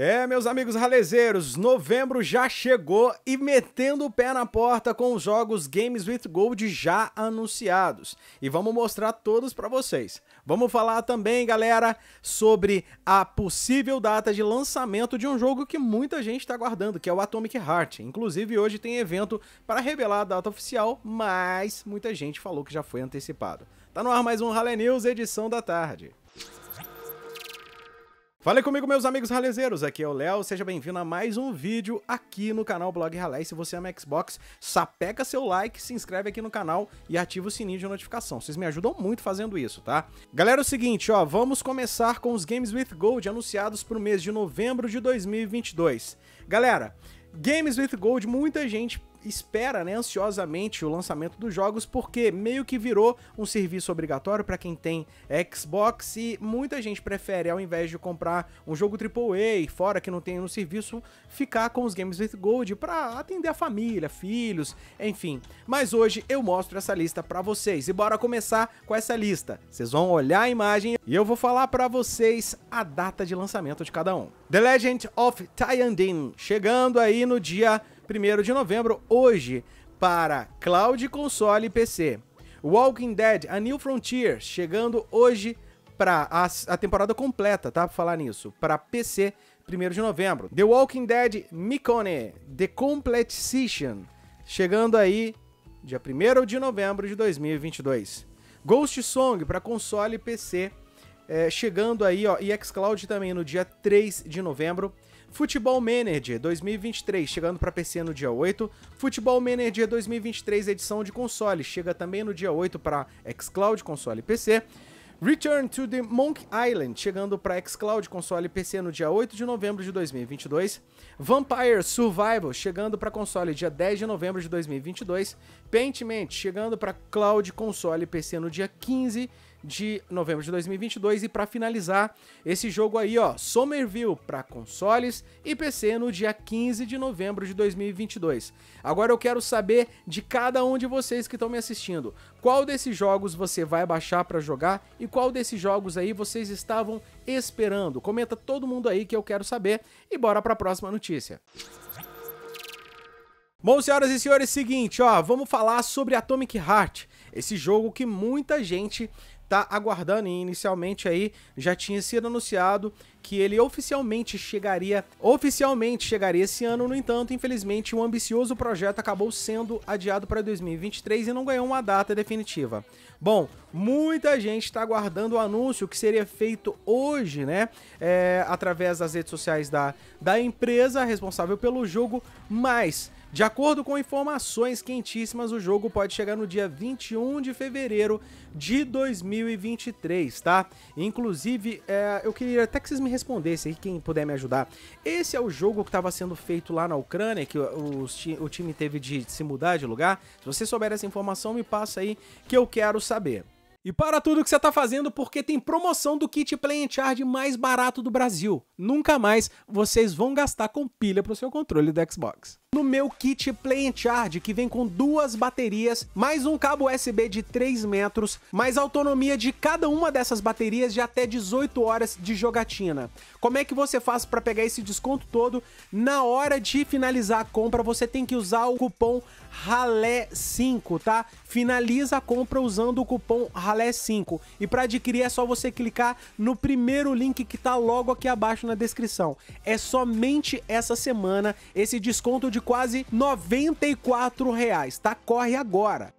É, meus amigos ralezeiros, novembro já chegou e metendo o pé na porta com os jogos Games with Gold já anunciados. E vamos mostrar todos para vocês. Vamos falar também, galera, sobre a possível data de lançamento de um jogo que muita gente está aguardando, que é o Atomic Heart. Inclusive, hoje tem evento para revelar a data oficial, mas muita gente falou que já foi antecipado. Tá no ar mais um Rale News, edição da tarde. Fala comigo, meus amigos ralezeiros, aqui é o Léo, seja bem-vindo a mais um vídeo aqui no canal Blog Ralé. se você ama Xbox, sapeca seu like, se inscreve aqui no canal e ativa o sininho de notificação. Vocês me ajudam muito fazendo isso, tá? Galera, é o seguinte, ó, vamos começar com os Games with Gold anunciados para o mês de novembro de 2022. Galera, Games with Gold, muita gente espera né, ansiosamente o lançamento dos jogos, porque meio que virou um serviço obrigatório para quem tem Xbox e muita gente prefere, ao invés de comprar um jogo AAA fora que não tem no serviço, ficar com os Games with Gold para atender a família, filhos, enfim. Mas hoje eu mostro essa lista para vocês e bora começar com essa lista. Vocês vão olhar a imagem e eu vou falar para vocês a data de lançamento de cada um. The Legend of Tyandin, chegando aí no dia 1 de novembro, hoje, para cloud, console e PC. Walking Dead: A New Frontier, chegando hoje para a, a, temporada completa, tá? Pra falar nisso, para PC, 1 de novembro. The Walking Dead Mikone, The Complete Season, chegando aí dia 1 de novembro de 2022. Ghost Song para console e PC, é, eh, chegando aí, ó, e xCloud também no dia 3 de novembro. Futebol Manager 2023 chegando para PC no dia 8. Futebol Manager 2023 edição de console chega também no dia 8 para Xcloud, console e PC. Return to the Monk Island, chegando para xCloud, console e PC no dia 8 de novembro de 2022. Vampire Survival, chegando para console dia 10 de novembro de 2022. Paintment, chegando para cloud, console e PC no dia 15 de novembro de 2022 e para finalizar esse jogo aí, ó, Somerville para consoles e PC no dia 15 de novembro de 2022. Agora eu quero saber de cada um de vocês que estão me assistindo, qual desses jogos você vai baixar para jogar e qual desses jogos aí vocês estavam esperando? Comenta todo mundo aí que eu quero saber e bora para a próxima notícia. Bom, senhoras e senhores, seguinte, ó, vamos falar sobre Atomic Heart, esse jogo que muita gente tá aguardando e inicialmente aí já tinha sido anunciado que ele oficialmente chegaria, oficialmente chegaria esse ano, no entanto, infelizmente, o um ambicioso projeto acabou sendo adiado para 2023 e não ganhou uma data definitiva. Bom, muita gente está aguardando o anúncio que seria feito hoje, né? É, através das redes sociais da, da empresa responsável pelo jogo, mas de acordo com informações quentíssimas, o jogo pode chegar no dia 21 de fevereiro de 2023, tá? Inclusive, é, eu queria até que vocês me respondessem aí, quem puder me ajudar. Esse é o jogo que estava sendo feito lá na Ucrânia, que o, o time teve de se mudar de lugar? Se você souber essa informação, me passa aí que eu quero saber. E para tudo que você está fazendo, porque tem promoção do kit Play and Charge mais barato do Brasil. Nunca mais vocês vão gastar com pilha para o seu controle do Xbox no meu kit Play Charge, que vem com duas baterias, mais um cabo USB de 3 metros, mais autonomia de cada uma dessas baterias de até 18 horas de jogatina. Como é que você faz para pegar esse desconto todo? Na hora de finalizar a compra, você tem que usar o cupom RALÉ5, tá? Finaliza a compra usando o cupom RALÉ5. E para adquirir é só você clicar no primeiro link que tá logo aqui abaixo na descrição. É somente essa semana esse desconto de de quase R$ 94, reais, tá? Corre agora.